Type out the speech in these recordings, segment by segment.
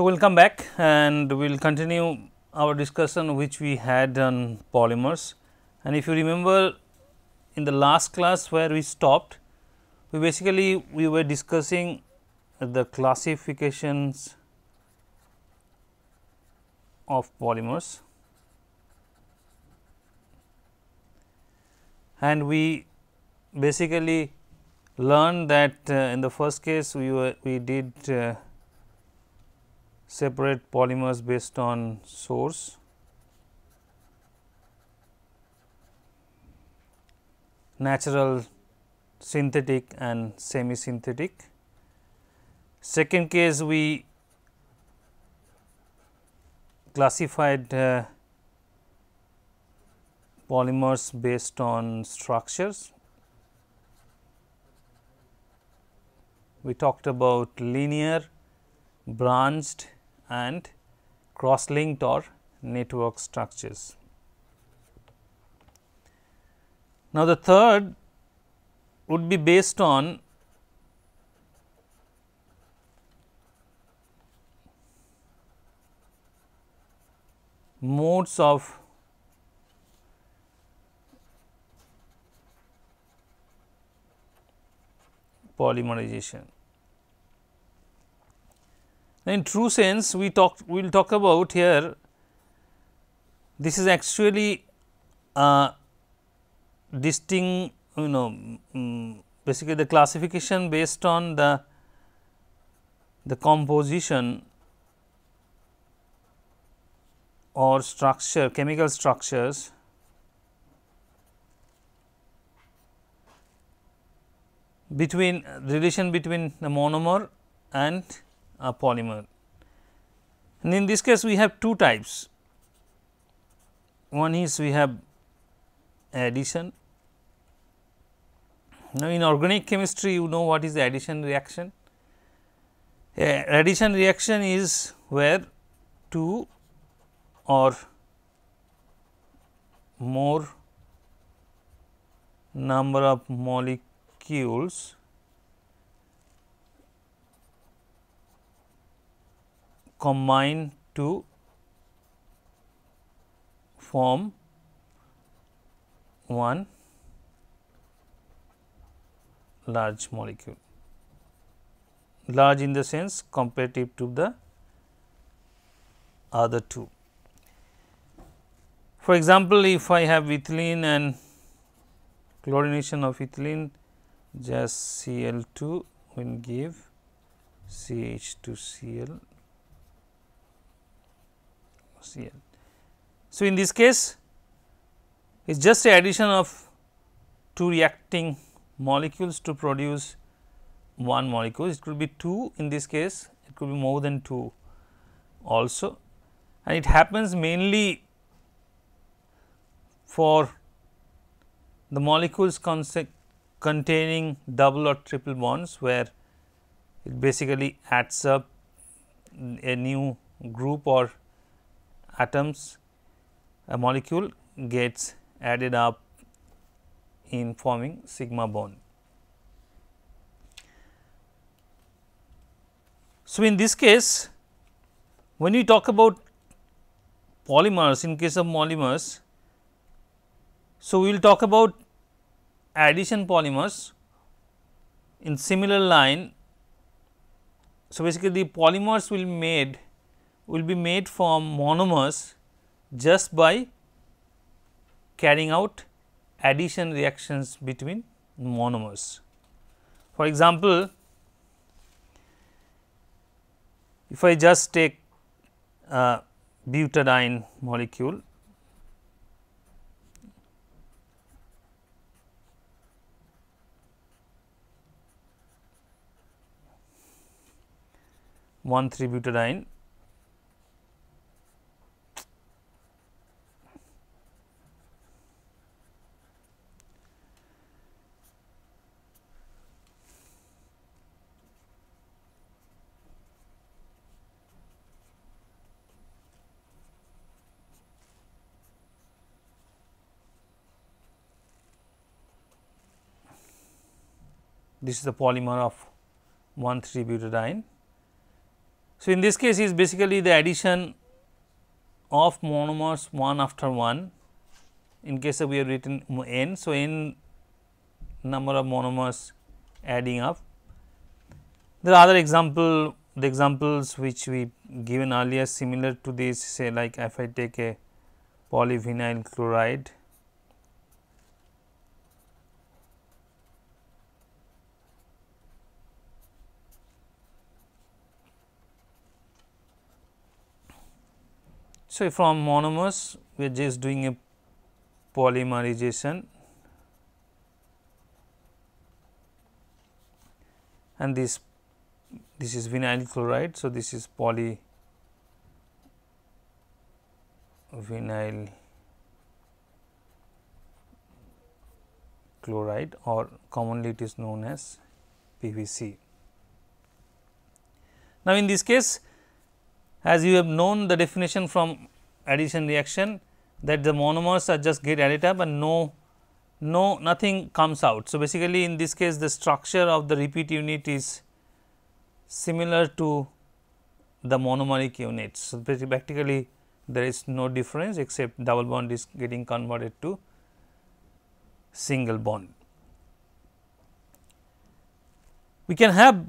So, we will come back and we will continue our discussion which we had on polymers and if you remember in the last class where we stopped, we basically we were discussing the classifications of polymers and we basically learned that uh, in the first case we were, we did uh, separate polymers based on source. natural synthetic and semi synthetic. Second case we classified uh, polymers based on structures. We talked about linear, branched, and cross linked or network structures. Now, the third would be based on modes of polymerization. In true sense, we talk we will talk about here this is actually a uh, distinct you know mm, basically the classification based on the the composition or structure chemical structures between relation between the monomer and a uh, polymer. And in this case, we have two types. One is we have addition. Now, in organic chemistry, you know what is the addition reaction. A addition reaction is where two or more number of molecules combine to form one large molecule large in the sense comparative to the other two. For example, if I have ethylene and chlorination of ethylene just Cl 2 will give CH 2 Cl so, in this case it is just a addition of two reacting molecules to produce one molecule it could be two in this case it could be more than two also and it happens mainly for the molecules containing double or triple bonds where it basically adds up a new group or atoms a molecule gets added up in forming sigma bond. So, in this case when we talk about polymers in case of polymers, so we will talk about addition polymers in similar line. So, basically the polymers will made will be made from monomers just by carrying out addition reactions between monomers. For example, if I just take a butadiene molecule one three butadiene this is the polymer of 1,3-butadiene. So, in this case is basically the addition of monomers one after one in case we have written n. So, n number of monomers adding up. There are other example the examples which we given earlier similar to this say like if I take a polyvinyl chloride So, from monomers we are just doing a polymerization and this this is vinyl chloride. So, this is poly vinyl chloride or commonly it is known as PVC. Now, in this case as you have known the definition from addition reaction that the monomers are just get added up and no no nothing comes out. So, basically in this case the structure of the repeat unit is similar to the monomeric units. So, practically there is no difference except double bond is getting converted to single bond. We can have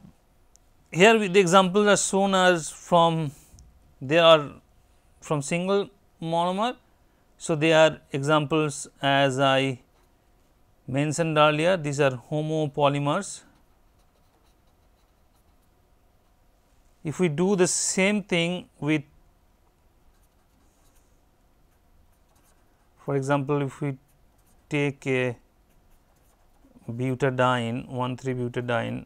here the examples are shown as from they are from single monomer. So, they are examples as I mentioned earlier these are homopolymers. If we do the same thing with for example, if we take a butadiene 1,3 butadiene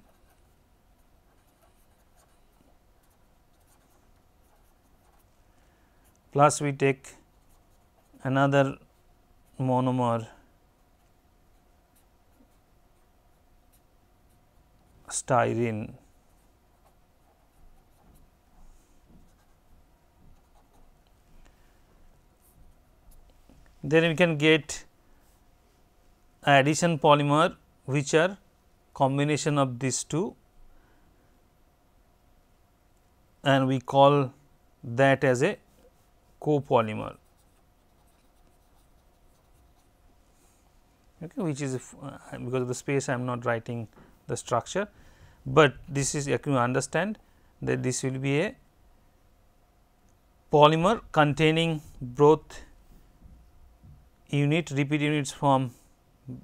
Plus we take another monomer styrene then we can get addition polymer which are combination of these two and we call that as a copolymer okay, which is if, uh, because of the space I am not writing the structure, but this is you understand that this will be a polymer containing both unit repeat units from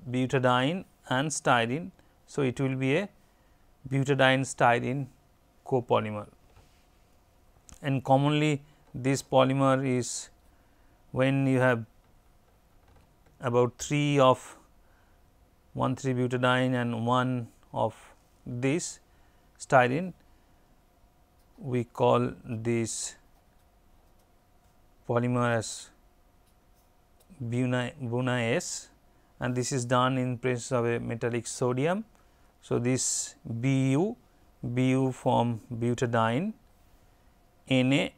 butadiene and styrene. So, it will be a butadiene styrene copolymer and commonly this polymer is when you have about 3 of 1 3 butadiene and 1 of this styrene we call this polymer as Buna, Buna S and this is done in presence of a metallic sodium. So, this Bu, Bu from butadiene, Na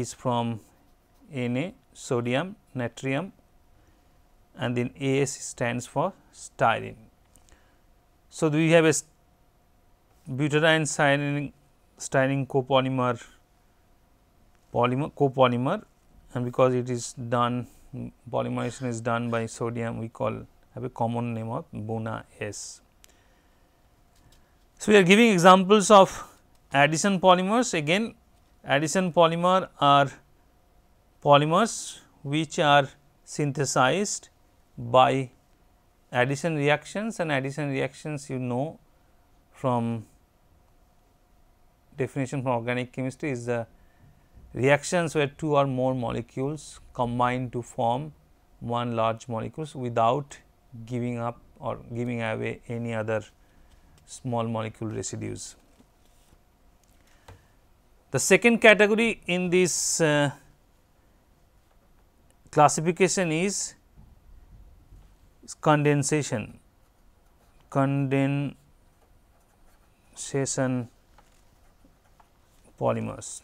is from Na sodium natrium and then AS stands for styrene. So, we have a butadiene styrene, styrene copolymer polymer copolymer and because it is done polymerization is done by sodium we call have a common name of Buna S. So, we are giving examples of addition polymers again addition polymer are polymers which are synthesized by addition reactions and addition reactions you know from definition from organic chemistry is the reactions where two or more molecules combine to form one large molecules without giving up or giving away any other small molecule residues. The second category in this uh, classification is, is condensation, condensation polymers.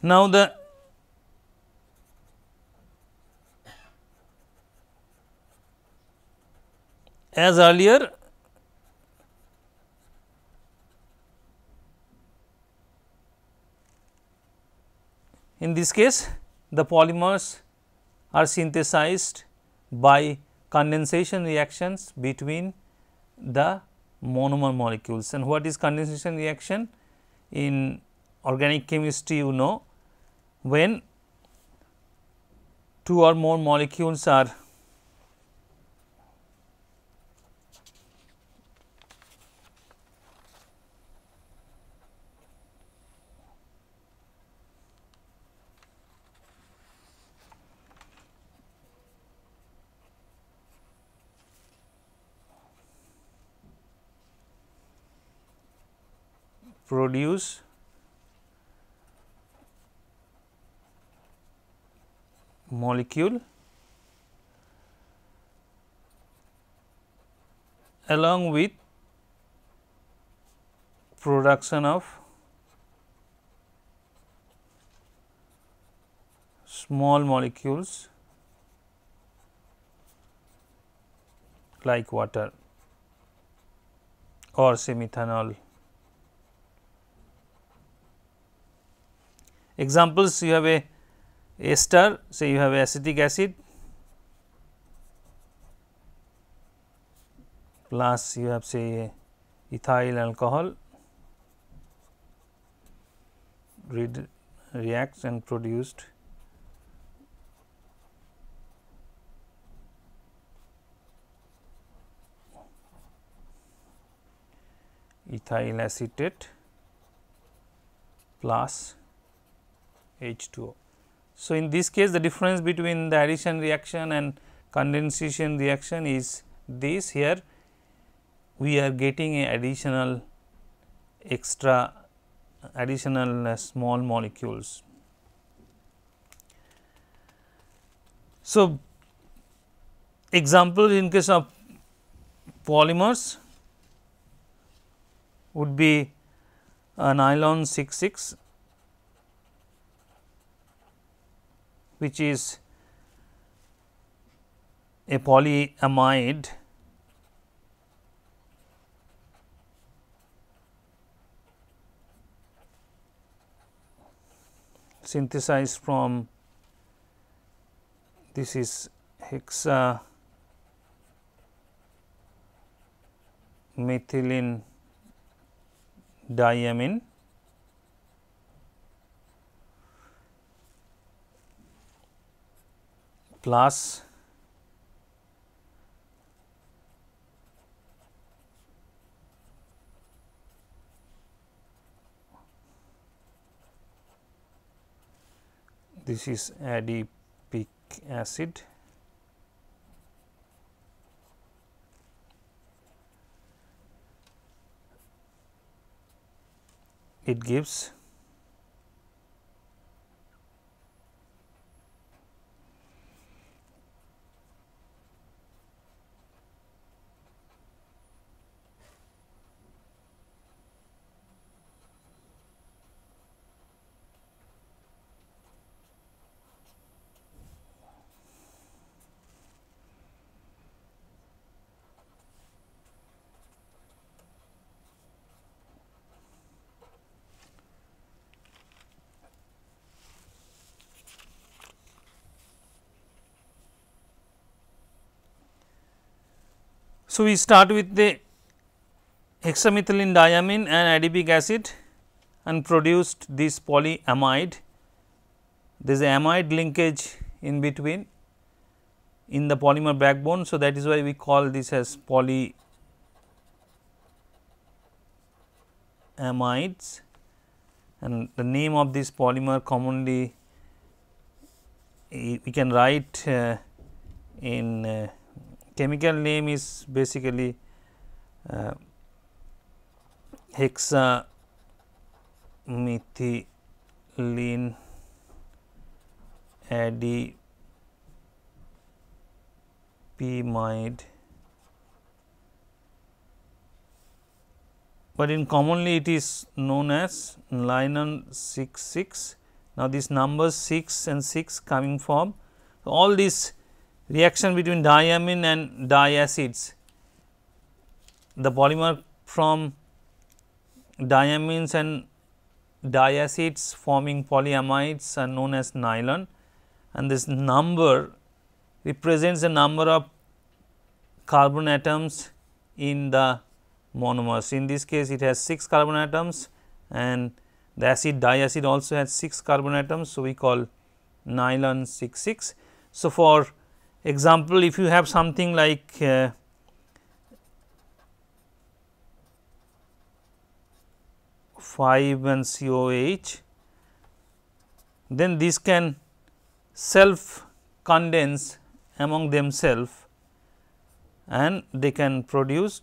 Now, the as earlier in this case the polymers are synthesized by condensation reactions between the monomer molecules and what is condensation reaction in organic chemistry you know when two or more molecules are produce molecule along with production of small molecules like water or methanol. Examples you have a ester, say you have acetic acid plus you have say ethyl alcohol reacts and produced ethyl acetate plus H2O. So, in this case the difference between the addition reaction and condensation reaction is this here we are getting a additional extra additional uh, small molecules. So, examples in case of polymers would be a uh, nylon six. which is a polyamide synthesized from this is hexa methylene diamine class this is adipic acid it gives So, we start with the hexamethylene diamine and adipic acid and produced this polyamide. There is amide linkage in between in the polymer backbone. So, that is why we call this as polyamides and the name of this polymer commonly we can write uh, in uh, chemical name is basically uh, hexamethylene adipimide but in commonly it is known as six 66. Now, this numbers 6 and 6 coming from all these reaction between diamine and diacids. The polymer from diamines and diacids forming polyamides are known as nylon and this number represents the number of carbon atoms in the monomers. In this case, it has 6 carbon atoms and the acid diacid also has 6 carbon atoms. So, we call nylon 6 6. So, for Example, if you have something like uh, five and COH, then these can self condense among themselves and they can produce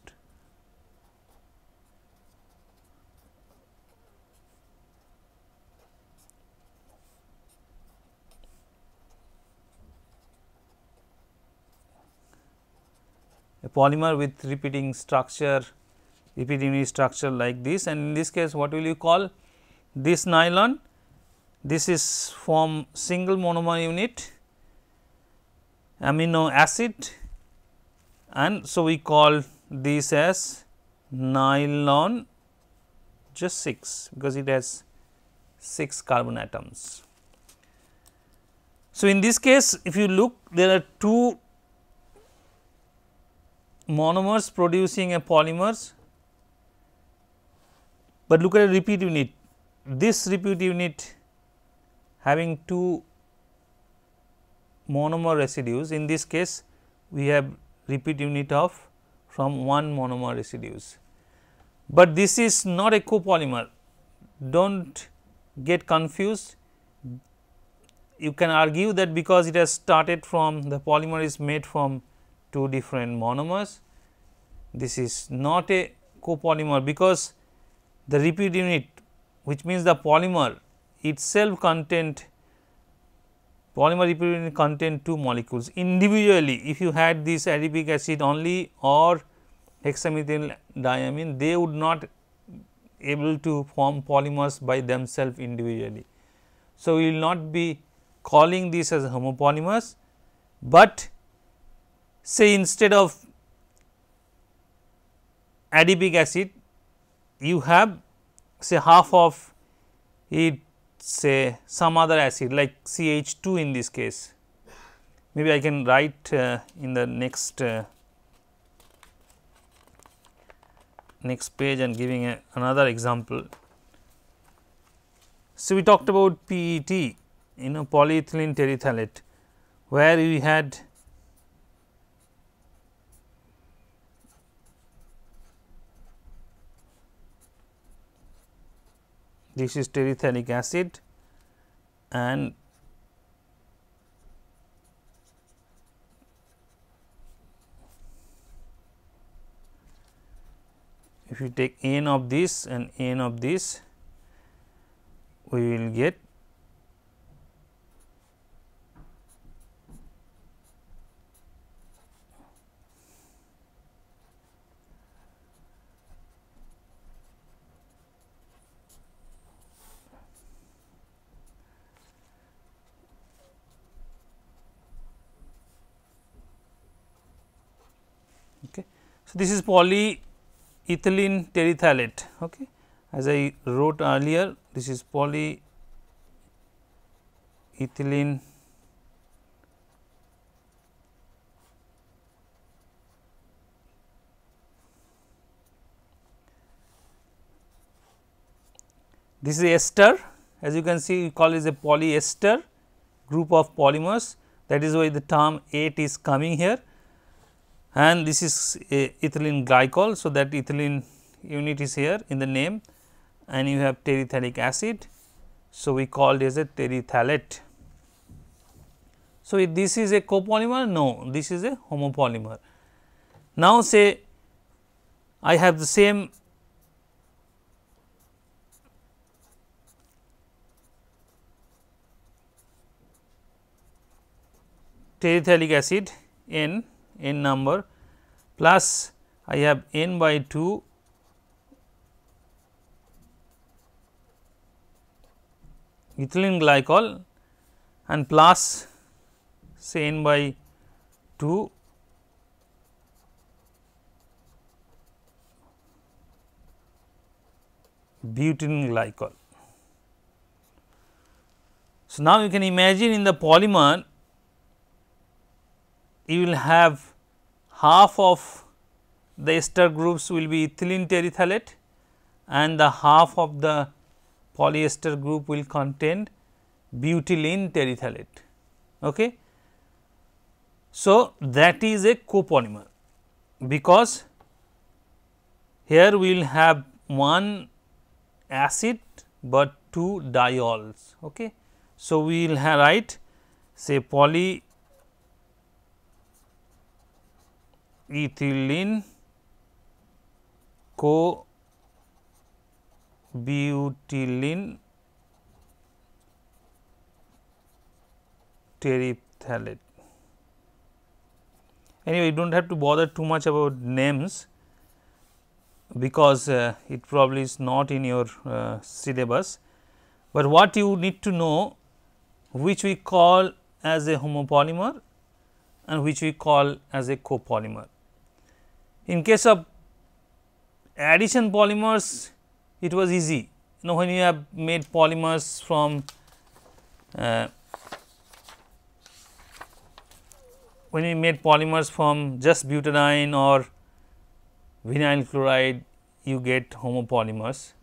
a polymer with repeating structure, repeating structure like this and in this case what will you call this nylon? This is from single monomer unit amino acid and so we call this as nylon just 6 because it has 6 carbon atoms. So, in this case if you look there are two monomers producing a polymers, but look at a repeat unit. This repeat unit having two monomer residues, in this case we have repeat unit of from one monomer residues, but this is not a copolymer. Do not get confused. You can argue that because it has started from the polymer is made from two different monomers. This is not a copolymer because the repeat unit which means the polymer itself content polymer repeat unit contain two molecules individually if you had this adipic acid only or hexamethyl diamine they would not able to form polymers by themselves individually. So, we will not be calling this as homopolymers, but say instead of adipic acid you have say half of it say some other acid like CH2 in this case. Maybe I can write uh, in the next uh, next page and giving a, another example. So, we talked about PET you know polyethylene terephthalate where we had this is terephthalic acid and if you take n of this and n of this we will get So, this is polyethylene terephthalate. Okay. As I wrote earlier, this is polyethylene this is ester as you can see we call it a polyester group of polymers that is why the term 8 is coming here and this is eh, ethylene glycol. So, that ethylene unit is here in the name and you have terephthalic acid. So, we called as a terephthalate. So, if this is a copolymer no this is a homopolymer. Now, say I have the same terephthalic acid N n number plus I have n by 2 ethylene glycol and plus say n by 2 butene glycol. So, now you can imagine in the polymer you will have half of the ester groups will be ethylene terephthalate and the half of the polyester group will contain butylene terephthalate. Okay. So, that is a copolymer because here we will have one acid, but two diols. Okay. So, we will write say poly ethylene co-butylene terephthalate. Anyway, you do not have to bother too much about names because uh, it probably is not in your uh, syllabus, but what you need to know which we call as a homopolymer and which we call as a copolymer. In case of addition polymers, it was easy. You know, when you have made polymers from uh, when you made polymers from just butadiene or vinyl chloride, you get homopolymers.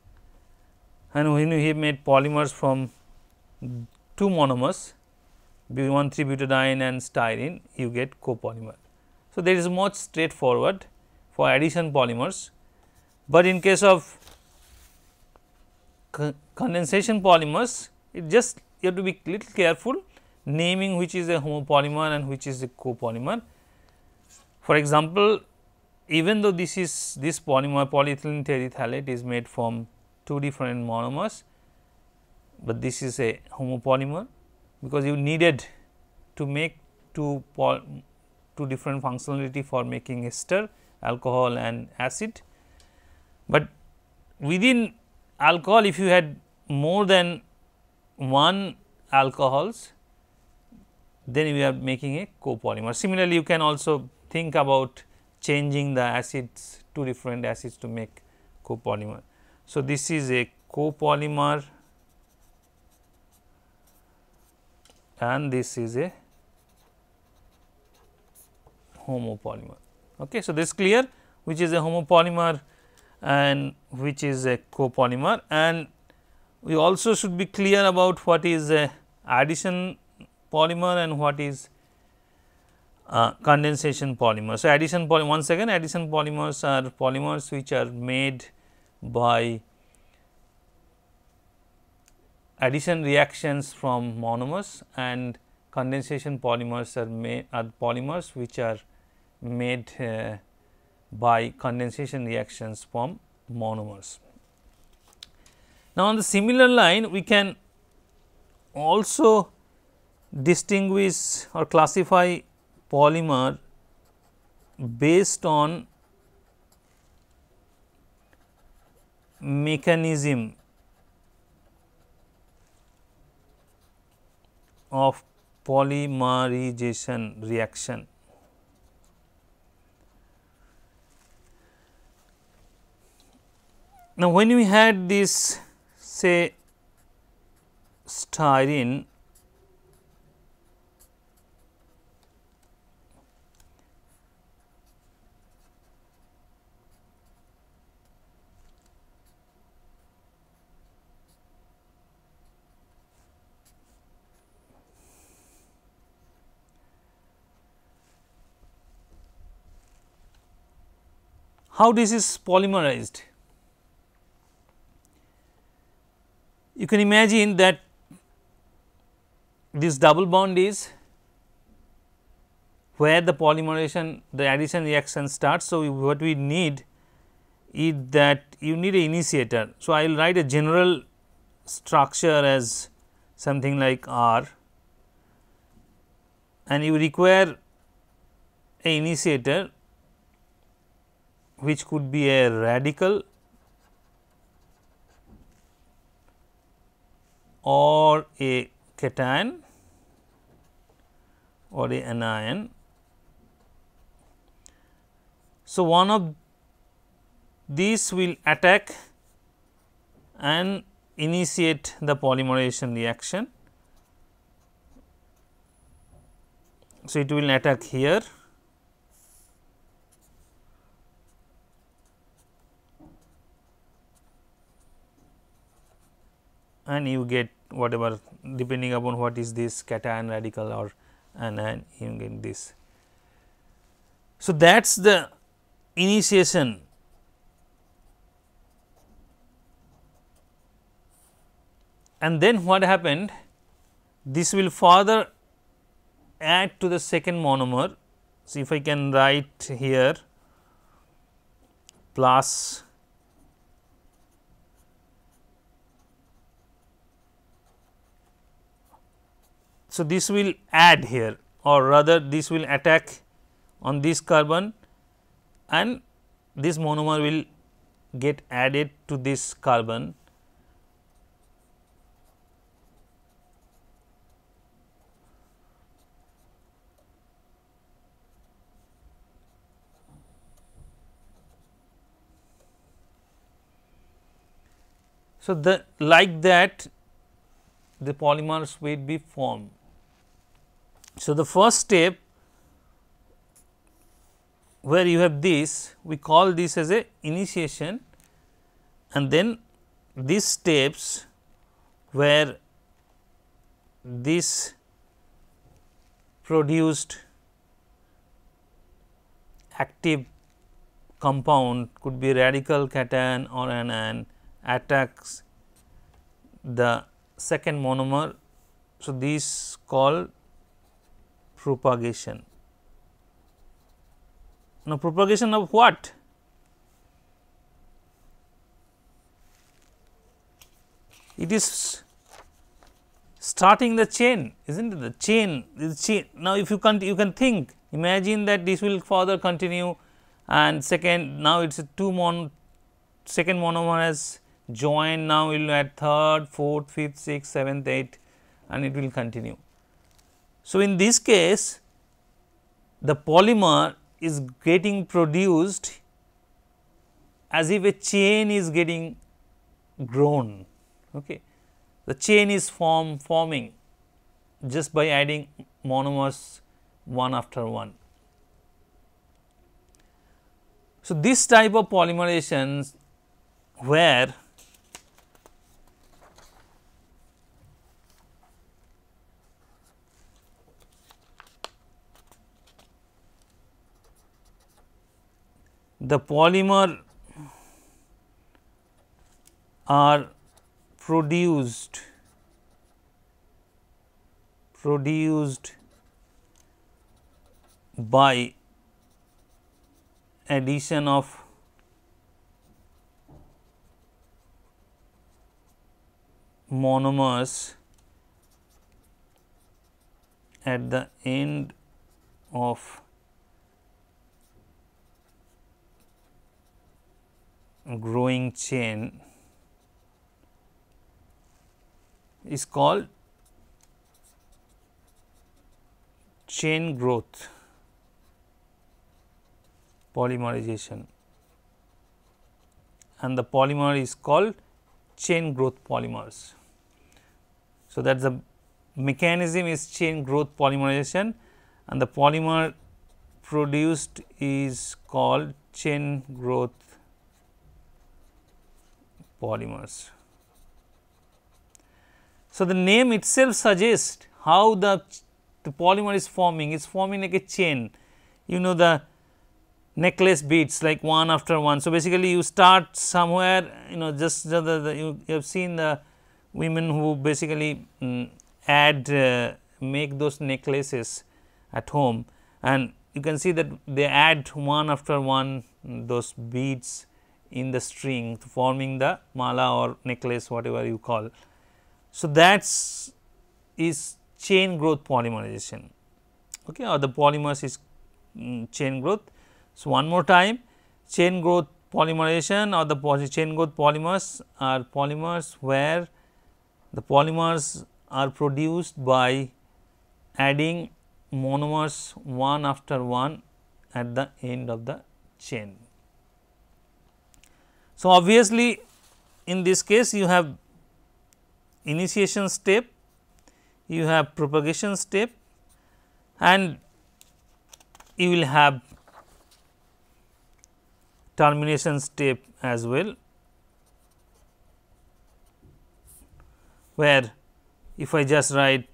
And when you have made polymers from two monomers, one 3 butadiene and styrene, you get copolymer. So, there is much straightforward for addition polymers, but in case of condensation polymers it just you have to be little careful naming which is a homopolymer and which is a copolymer. For example, even though this is this polymer polyethylene terephthalate is made from two different monomers, but this is a homopolymer because you needed to make two two different functionality for making ester alcohol and acid. But within alcohol if you had more than one alcohols then we are making a copolymer. Similarly, you can also think about changing the acids to different acids to make copolymer. So, this is a copolymer and this is a homopolymer. Okay. So, this clear which is a homopolymer and which is a copolymer and we also should be clear about what is a addition polymer and what is uh, condensation polymer. So, addition polymer once again addition polymers are polymers which are made by addition reactions from monomers and condensation polymers are made are polymers which are made uh, by condensation reactions from monomers. Now, on the similar line we can also distinguish or classify polymer based on mechanism of polymerization reaction. Now, when we had this say styrene how this is polymerized you can imagine that this double bond is where the polymerization the addition reaction starts. So, what we need is that you need an initiator. So, I will write a general structure as something like R and you require a initiator which could be a radical or a cation or a anion. So, one of these will attack and initiate the polymerization reaction. So, it will attack here and you get whatever depending upon what is this cation radical or anion you get this. So, that is the initiation and then what happened this will further add to the second monomer. So, if I can write here plus So, this will add here or rather this will attack on this carbon and this monomer will get added to this carbon So, the like that the polymers will be formed. So, the first step where you have this we call this as a initiation and then these steps where this produced active compound could be radical cation or anion attacks the second monomer. So, these called propagation. Now, propagation of what? It is starting the chain, is not it? The chain, the chain. Now, if you can you can think, imagine that this will further continue, and second, now it's a two mon, second monomer has joined. Now, we will add third, fourth, fifth, sixth, seventh, eighth, and it will continue. So, in this case the polymer is getting produced as if a chain is getting grown. Okay. The chain is form forming just by adding monomers one after one. So, this type of polymerization where the polymer are produced produced by addition of monomers at the end of growing chain is called chain growth polymerization and the polymer is called chain growth polymers. So, that the mechanism is chain growth polymerization and the polymer produced is called chain growth polymers. So, the name itself suggests how the, the polymer is forming, it is forming like a chain, you know the necklace beads like one after one. So, basically you start somewhere you know just the, the, the you, you, have seen the women who basically um, add uh, make those necklaces at home and you can see that they add one after one those beads in the string forming the mala or necklace whatever you call. So, that is chain growth polymerization okay, or the polymers is mm, chain growth. So, one more time chain growth polymerization or the chain growth polymers are polymers where the polymers are produced by adding monomers one after one at the end of the chain. So, obviously, in this case you have initiation step, you have propagation step and you will have termination step as well, where if I just write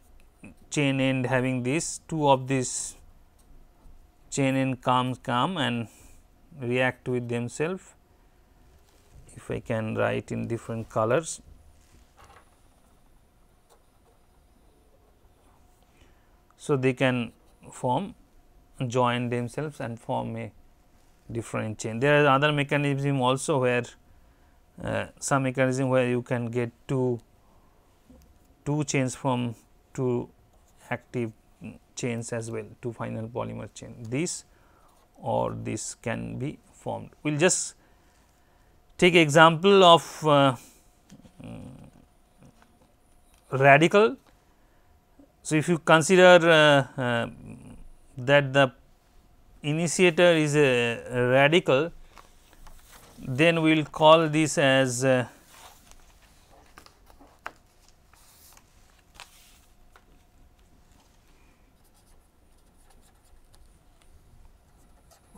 chain end having this two of these chain end comes come and react with themselves I can write in different colors. So, they can form join themselves and form a different chain. There are other mechanism also where uh, some mechanism where you can get two two chains from two active chains as well two final polymer chain this or this can be formed. We will just take example of uh, mm, radical. So, if you consider uh, uh, that the initiator is a radical, then we will call this as uh,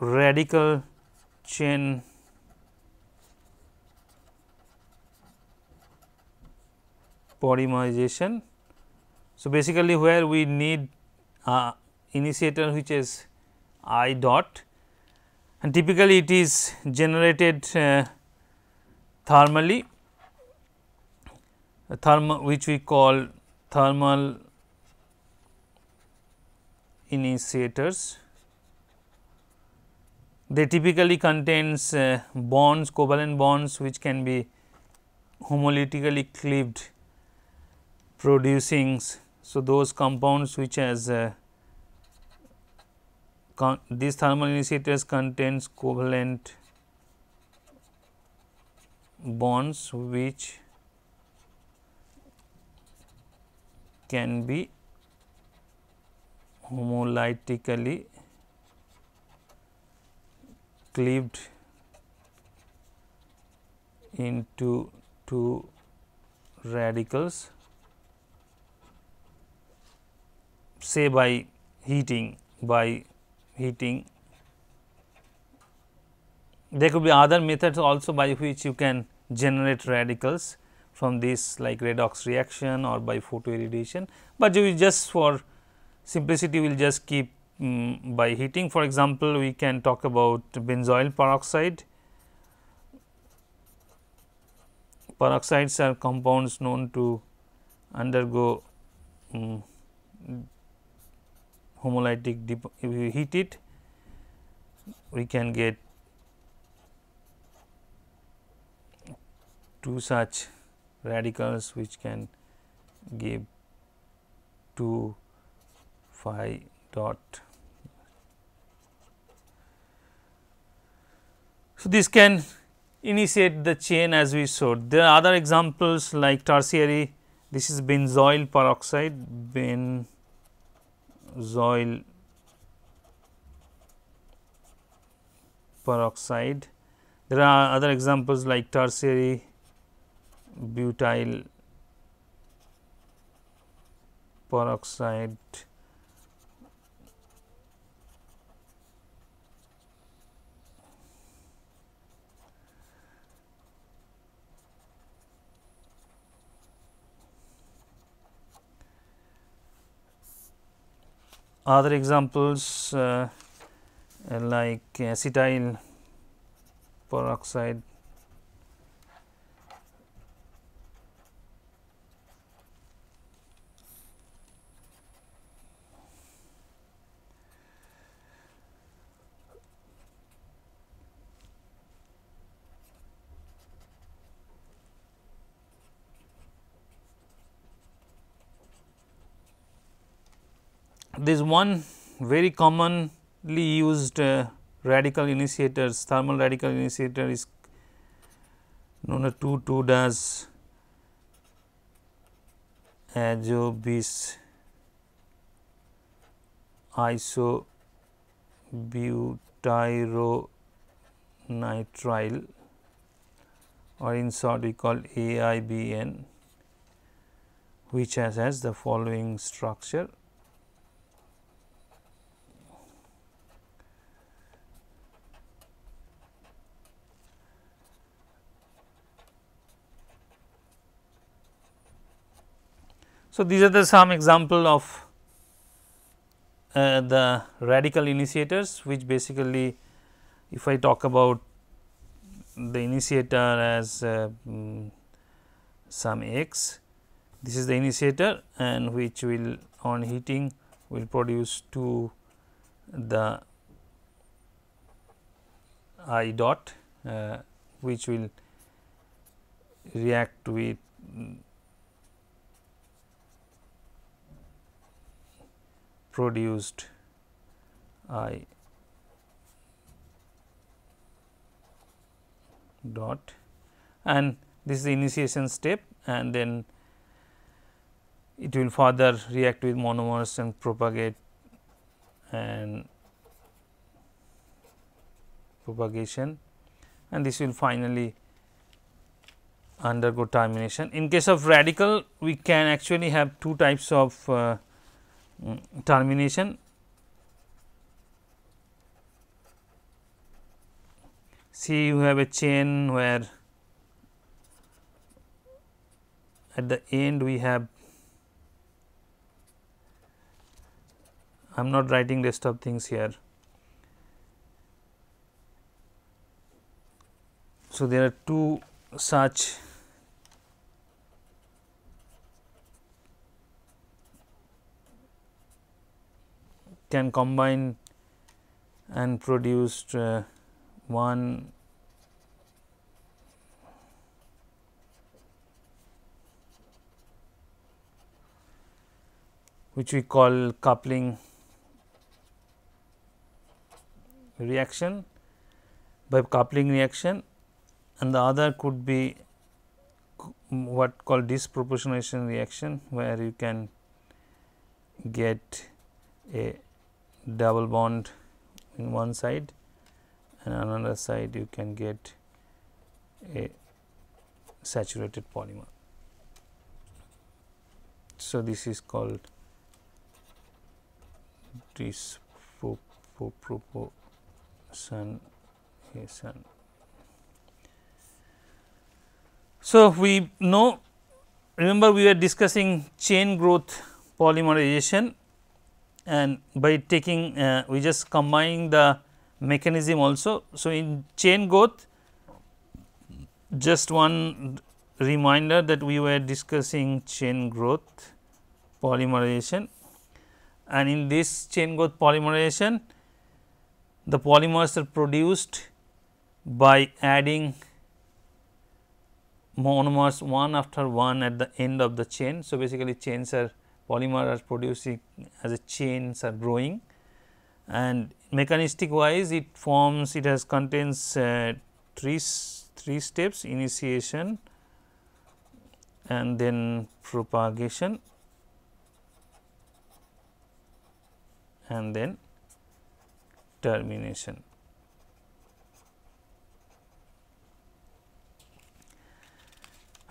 radical chain polymerization. So, basically where we need uh, initiator which is I dot and typically it is generated uh, thermally thermal which we call thermal initiators. They typically contains uh, bonds covalent bonds which can be homolytically cleaved producing so those compounds which has uh, these thermal initiators contains covalent bonds which can be homolytically cleaved into two radicals say by heating by heating there could be other methods also by which you can generate radicals from this like redox reaction or by photoirradiation, but we just for simplicity we will just keep um, by heating. For example, we can talk about benzoyl peroxide. Peroxides are compounds known to undergo um, homolytic dip if you heat it we can get two such radicals which can give 2 phi dot So, this can initiate the chain as we showed. There are other examples like tertiary, this is benzoyl peroxide, ben soil peroxide. There are other examples like tertiary butyl peroxide other examples uh, like acetyl peroxide there is one very commonly used uh, radical initiators, thermal radical initiator is known as 2 2 dash azobis isobutyronitril or in short we call AIBN which has, has the following structure So, these are the some example of uh, the radical initiators which basically if I talk about the initiator as uh, mm, some x this is the initiator and which will on heating will produce to the i dot uh, which will react with mm, produced I dot and this is the initiation step and then it will further react with monomers and propagate and propagation and this will finally undergo termination. In case of radical we can actually have two types of uh, termination see you have a chain where at the end we have I am not writing list of things here. So, there are two such can combine and produce uh, one which we call coupling reaction by coupling reaction and the other could be what called disproportionation reaction where you can get a double bond in one side and another side you can get a saturated polymer. So, this is called disproportion. So, we know remember we were discussing chain growth polymerization and by taking uh, we just combine the mechanism also. So, in chain growth just one reminder that we were discussing chain growth polymerization and in this chain growth polymerization the polymers are produced by adding monomers one after one at the end of the chain. So, basically chains are polymer are producing as a chains are growing and mechanistic wise it forms it has contains uh, three three steps initiation and then propagation and then termination.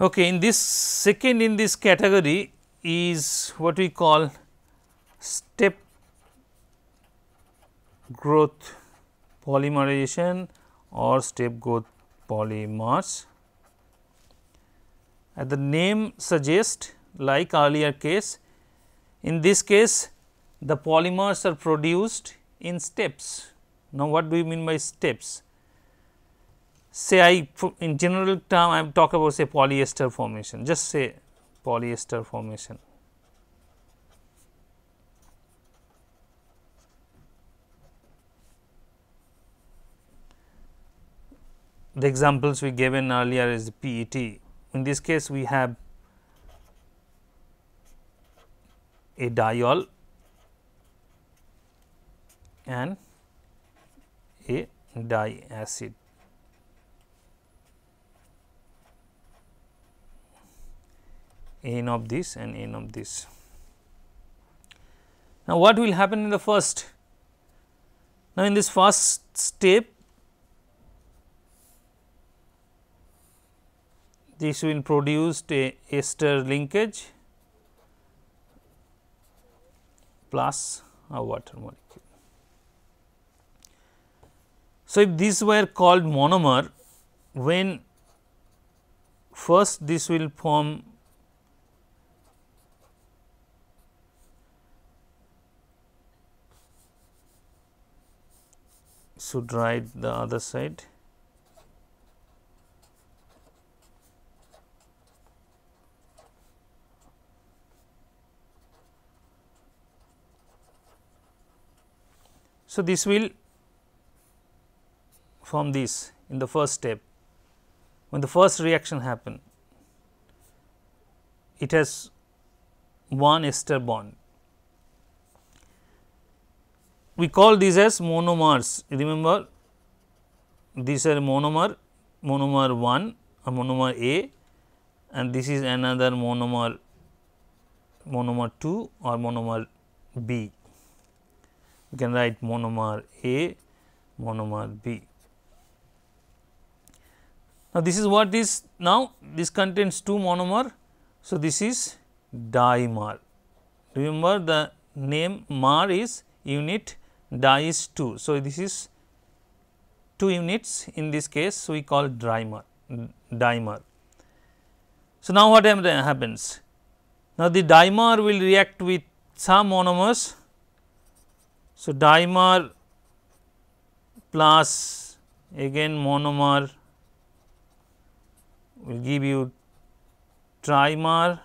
Okay, in this second in this category is what we call step growth polymerization or step growth polymers. As the name suggests like earlier case, in this case the polymers are produced in steps. Now, what do you mean by steps? Say I in general term I am about say polyester formation just say polyester formation. The examples we given earlier is the PET. In this case, we have a diol and a diacid. n of this and n of this. Now, what will happen in the first? Now, in this first step, this will produce a ester linkage plus a water molecule. So, if these were called monomer, when first this will form should write the other side So, this will form this in the first step when the first reaction happen it has one ester bond we call these as monomers. Remember, these are monomer, monomer 1 a uh, monomer A and this is another monomer, monomer 2 or monomer B. We can write monomer A, monomer B. Now, this is what is now this contains two monomer. So, this is dimer. Remember the name mar is unit Die is 2. So, this is 2 units in this case we call dimer dimer. So, now what happens? Now, the dimer will react with some monomers. So, dimer plus again monomer will give you trimer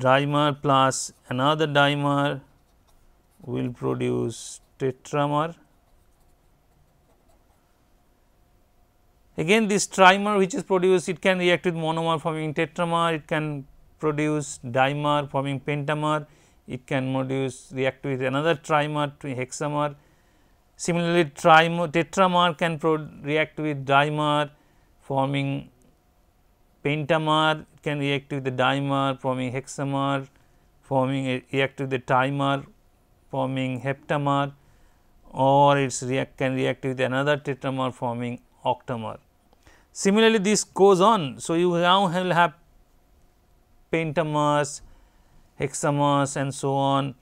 dimer plus another dimer will produce tetramer. Again this trimer which is produced it can react with monomer forming tetramer, it can produce dimer forming pentamer, it can produce react with another trimer to hexamer. Similarly, trimer tetramer can react with dimer forming pentamer, can react with the dimer forming hexamer, forming a, uh, react with the trimer forming heptamer or it react, can react with another tetramer forming octamer. Similarly, this goes on. So, you now will have pentamers, hexamers and so on.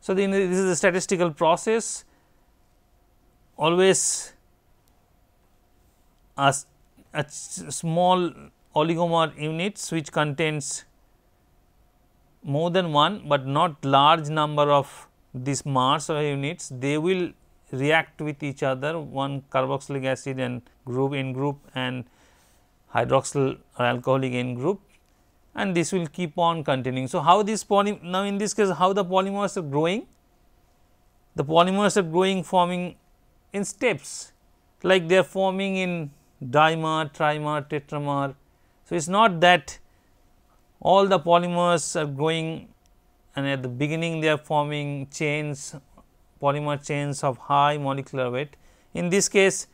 So, this is a statistical process always a, a small oligomer units which contains more than one, but not large number of these mass or units they will react with each other one carboxylic acid and group in group and hydroxyl or alcoholic in group and this will keep on continuing. So, how this poly now in this case how the polymers are growing? The polymers are growing forming in steps like they are forming in dimer, trimer, tetramer so, it is not that all the polymers are growing and at the beginning they are forming chains polymer chains of high molecular weight. In this case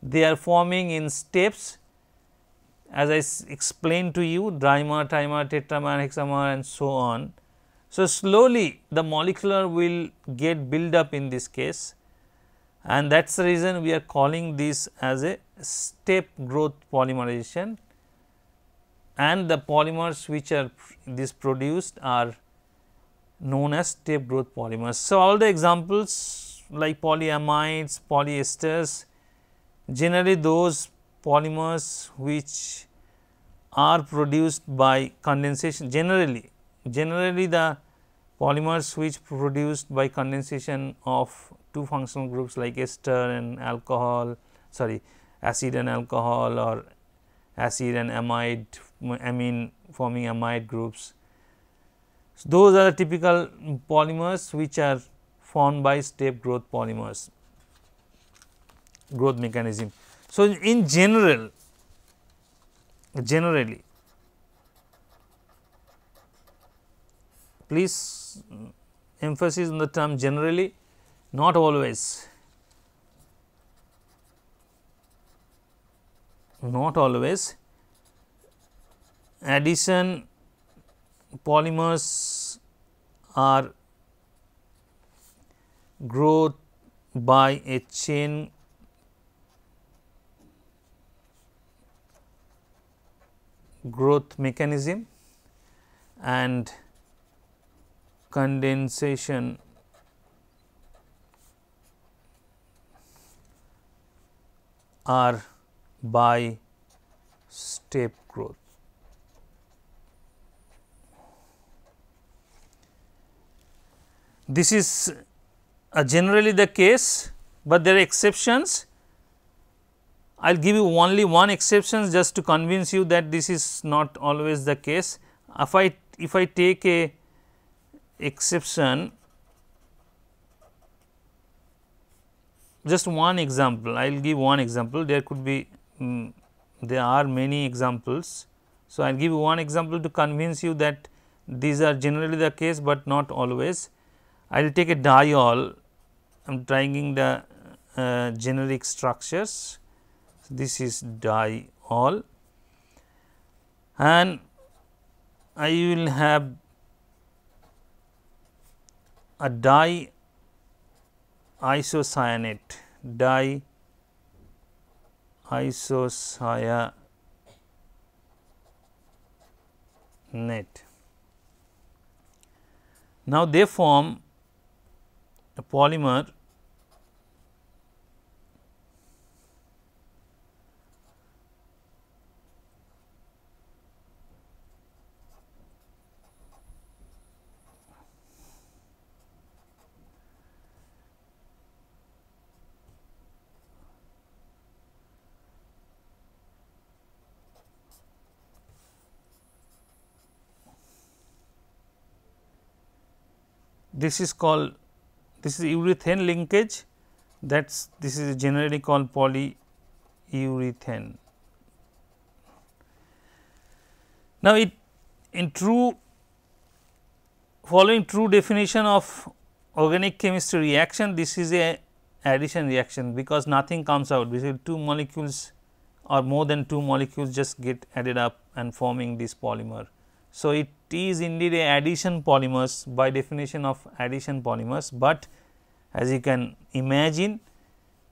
they are forming in steps as I explained to you dimer, trimer, tetramer, hexamer and so on. So, slowly the molecular will get build up in this case and that is the reason we are calling this as a step growth polymerization and the polymers which are this produced are known as step growth polymers. So, all the examples like polyamides, polyesters generally those polymers which are produced by condensation generally generally the polymers which produced by condensation of two functional groups like ester and alcohol sorry acid and alcohol or acid and amide amine forming amide groups. So, those are the typical polymers which are formed by step growth polymers growth mechanism. So, in general generally please emphasis on the term generally not always not always addition polymers are growth by a chain growth mechanism and condensation are by step This is uh, generally the case, but there are exceptions. I will give you only one exception just to convince you that this is not always the case. If I if I take a exception just one example I will give one example there could be um, there are many examples. So, I will give you one example to convince you that these are generally the case, but not always. I will take a diol, I am trying the uh, generic structures. So, this is diol and I will have a di isocyanate, di isocyanate. Now, they form a polymer this is called this is urethane linkage that is this is generally called polyurethane. Now, it in true following true definition of organic chemistry reaction this is a addition reaction because nothing comes out basically two molecules or more than two molecules just get added up and forming this polymer. So, it is indeed a addition polymers by definition of addition polymers, but as you can imagine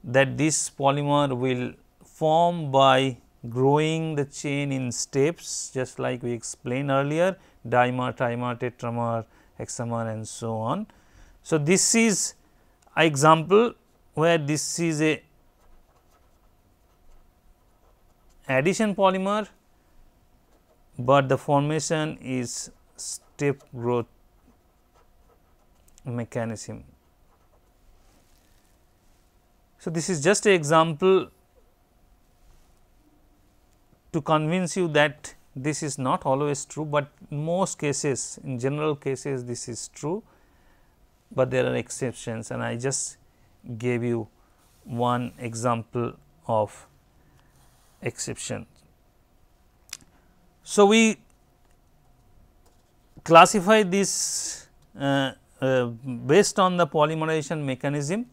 that this polymer will form by growing the chain in steps just like we explained earlier dimer, trimer, tetramer, hexamer and so on. So, this is an example where this is a addition polymer but the formation is step growth mechanism. So, this is just an example to convince you that this is not always true, but most cases in general cases this is true, but there are exceptions and I just gave you one example of exception. So, we classify this uh, uh, based on the polymerization mechanism,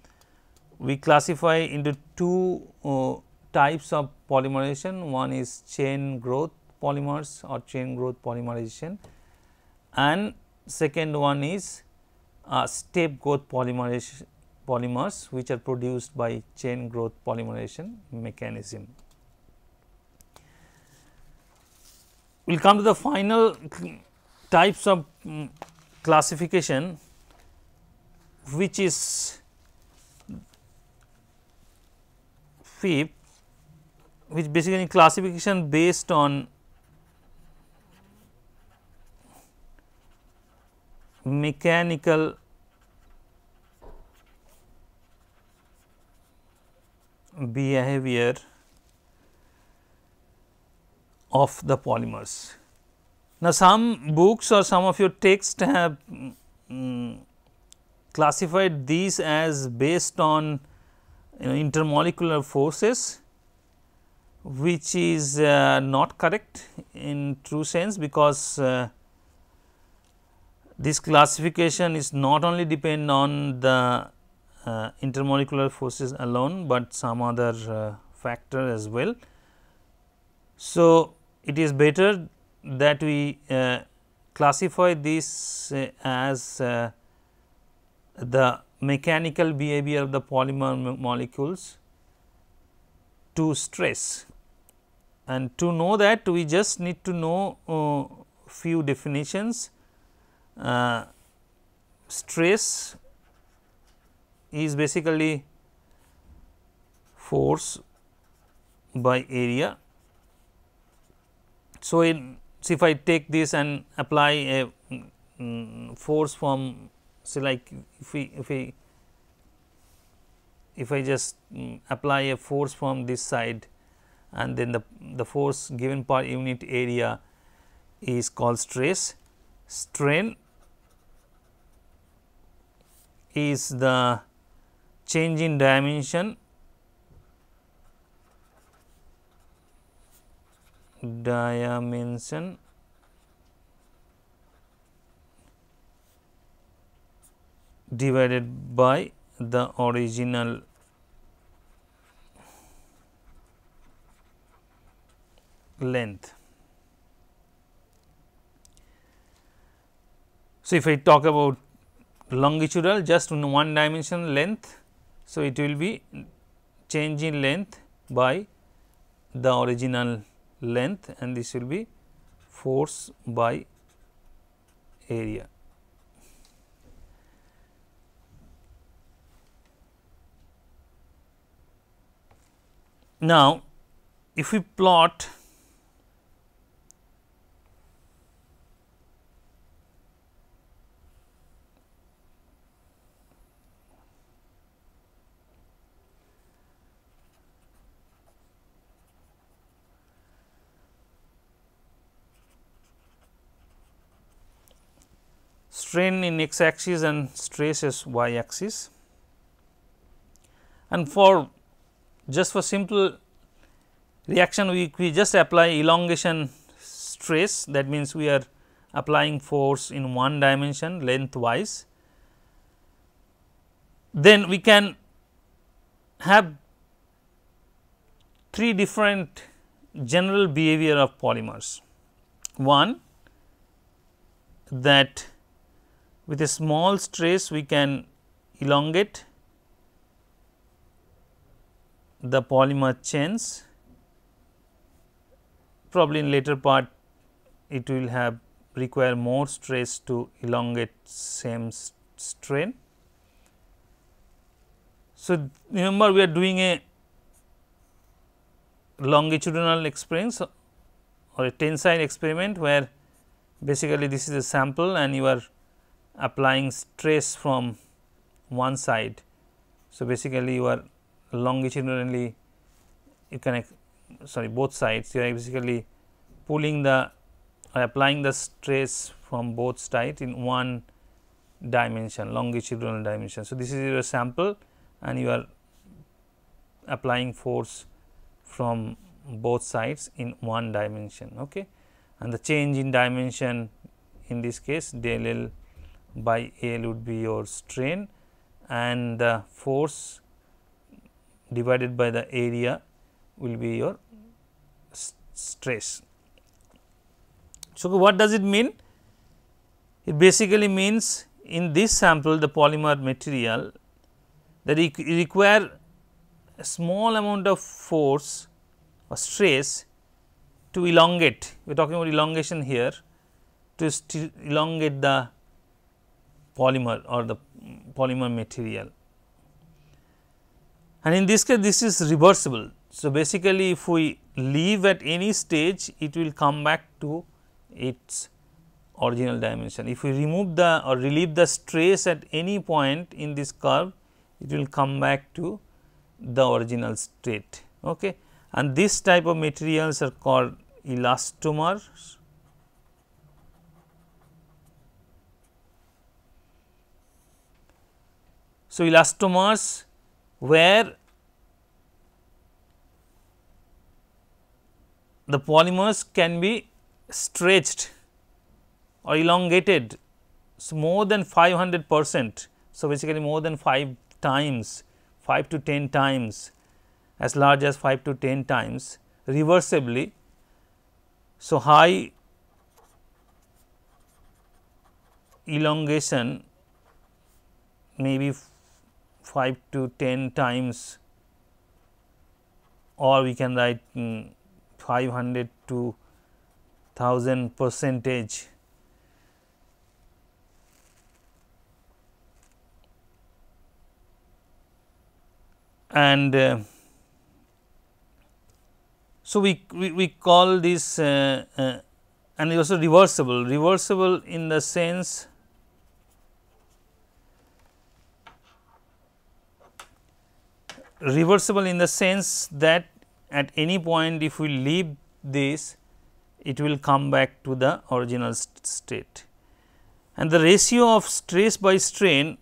we classify into two uh, types of polymerization. One is chain growth polymers or chain growth polymerization and second one is step growth uh, polymerization polymers which are produced by chain growth polymerization mechanism. we will come to the final types of classification which is which basically classification based on mechanical behavior of the polymers. Now, some books or some of your texts have um, classified these as based on you know, intermolecular forces which is uh, not correct in true sense because uh, this classification is not only depend on the uh, intermolecular forces alone, but some other uh, factor as well. So, it is better that we uh, classify this uh, as uh, the mechanical behavior of the polymer molecules to stress. And to know that we just need to know uh, few definitions. Uh, stress is basically force by area so, in, if I take this and apply a um, force from say like if we if we if I just um, apply a force from this side and then the, the force given per unit area is called stress. Strain is the change in dimension dimension divided by the original length. So, if I talk about longitudinal just in one dimension length, so it will be change in length by the original length and this will be force by area. Now, if we plot strain in x axis and stress is y axis. And for just for simple reaction we, we just apply elongation stress that means we are applying force in one dimension lengthwise. Then we can have three different general behavior of polymers. One that with a small stress we can elongate the polymer chains probably in later part it will have require more stress to elongate same strain. So, remember we are doing a longitudinal experience or a tensile experiment where basically this is a sample and you are applying stress from one side. So, basically you are longitudinally you connect sorry both sides you are basically pulling the or applying the stress from both sides in one dimension longitudinal dimension. So, this is your sample and you are applying force from both sides in one dimension okay. and the change in dimension in this case del L by L would be your strain and the force divided by the area will be your stress. So, what does it mean? It basically means in this sample the polymer material that require a small amount of force or stress to elongate, we are talking about elongation here to elongate the polymer or the polymer material. And in this case, this is reversible. So, basically if we leave at any stage, it will come back to its original dimension. If we remove the or relieve the stress at any point in this curve, it will come back to the original state. Okay. And this type of materials are called elastomers So, elastomers where the polymers can be stretched or elongated so more than 500 percent. So, basically more than 5 times 5 to 10 times as large as 5 to 10 times reversibly. So, high elongation may be 5 to 10 times or we can write um, mm, 500 to 1000 percentage and uh, so we, we, we call this uh, uh, and also reversible reversible in the sense reversible in the sense that at any point if we leave this it will come back to the original st state. And the ratio of stress by strain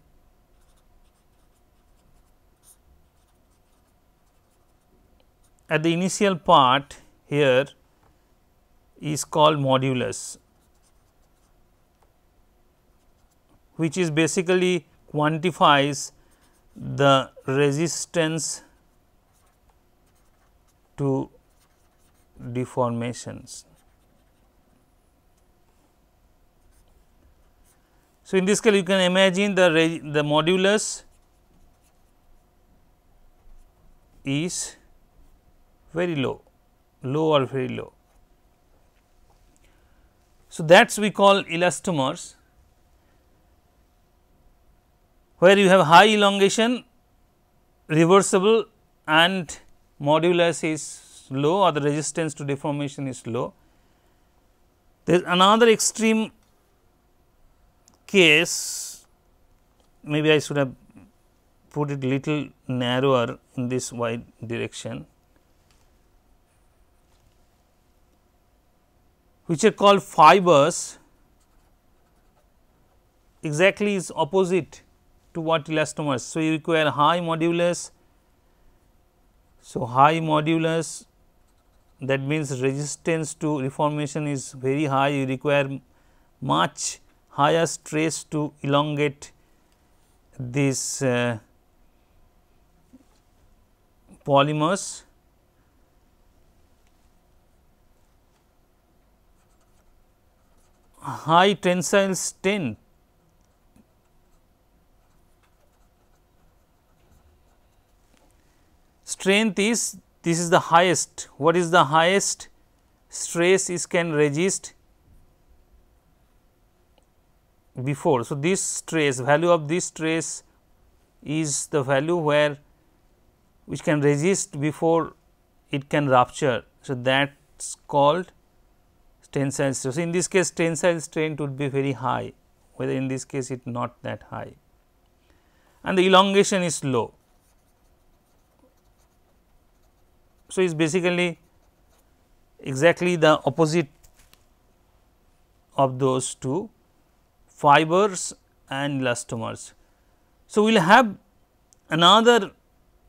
at the initial part here is called modulus which is basically quantifies the resistance to deformations. So, in this case you can imagine the, the modulus is very low, low or very low. So, that is we call elastomers where you have high elongation, reversible and modulus is low or the resistance to deformation is low. There is another extreme case, maybe I should have put it little narrower in this wide direction, which are called fibers exactly is opposite to what elastomers. So, you require high modulus. So, high modulus that means resistance to reformation is very high you require much higher stress to elongate this uh, polymers. High tensile strength strength is this is the highest. What is the highest stress is can resist before. So, this stress value of this stress is the value where which can resist before it can rupture. So, that is called tensile stress. In this case tensile strain would be very high whether in this case it not that high and the elongation is low. So, it is basically exactly the opposite of those two fibers and elastomers. So, we will have another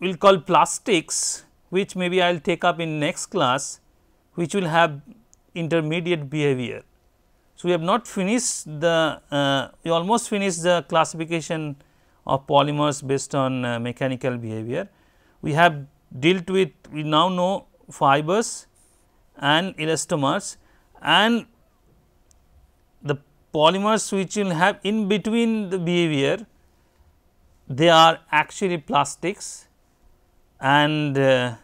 we will call plastics which maybe I will take up in next class which will have intermediate behavior. So, we have not finished the uh, we almost finished the classification of polymers based on uh, mechanical behavior. We have dealt with we now know fibers and elastomers and the polymers which will have in between the behavior they are actually plastics and uh,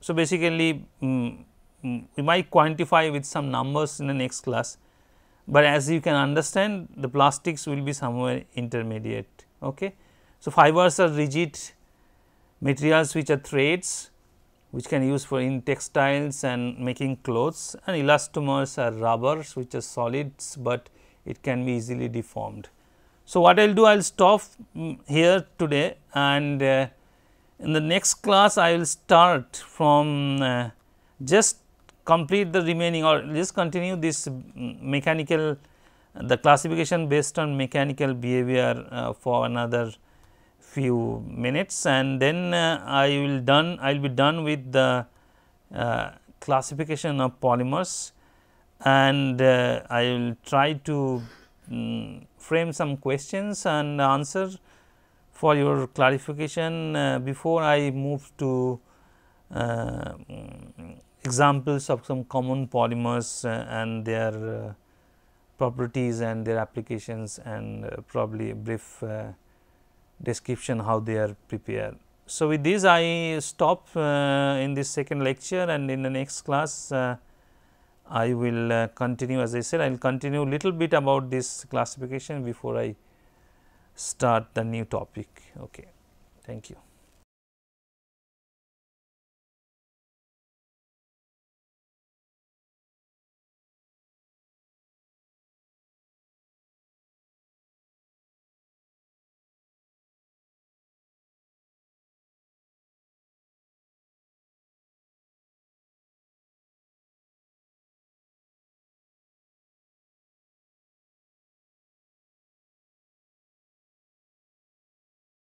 so basically um, we might quantify with some numbers in the next class, but as you can understand the plastics will be somewhere intermediate. Okay. So, fibers are rigid materials which are threads which can use for in textiles and making clothes and elastomers are rubbers which are solids, but it can be easily deformed. So, what I will do I will stop mm, here today and uh, in the next class I will start from uh, just complete the remaining or just continue this mm, mechanical the classification based on mechanical behavior uh, for another few minutes and then uh, I will done I will be done with the uh, classification of polymers and uh, I will try to um, frame some questions and answer for your clarification uh, before I move to uh, mm, examples of some common polymers uh, and their properties and their applications and probably a brief description how they are prepared. So, with this I stop uh, in this second lecture and in the next class uh, I will uh, continue as I said I will continue little bit about this classification before I start the new topic. Okay. Thank you.